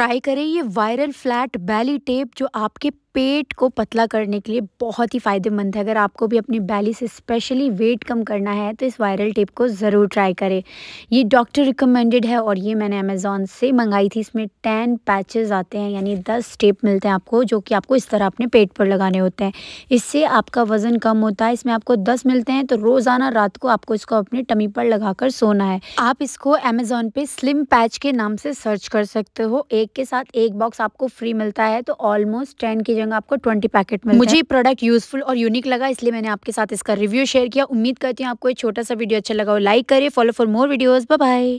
try करें ये viral flat बैली tape जो आपके पेट को पतला करने के लिए बहुत ही फ़ायदेमंद है अगर आपको भी अपनी बैली से स्पेशली वेट कम करना है तो इस वायरल टेप को ज़रूर ट्राई करें ये डॉक्टर रिकमेंडेड है और ये मैंने अमेज़ोन से मंगाई थी इसमें टेन पैचेस आते हैं यानी दस टेप मिलते हैं आपको जो कि आपको इस तरह अपने पेट पर लगाने होते हैं इससे आपका वज़न कम होता है इसमें आपको दस मिलते हैं तो रोज़ाना रात को आपको इसको अपने टमी पर कर सोना है आप इसको अमेज़ोन पर स्लिम पैच के नाम से सर्च कर सकते हो एक के साथ एक बॉक्स आपको फ्री मिलता है तो ऑलमोस्ट टेन की जगह आपको ट्वेंटी पैकेट में मुझे प्रोडक्ट यूजफुल और यूनिक लगा इसलिए मैंने आपके साथ इसका रिव्यू शेयर किया उम्मीद करती हूँ आपको एक छोटा सा वीडियो अच्छा लगा हो लाइक करिए follow for more videos bye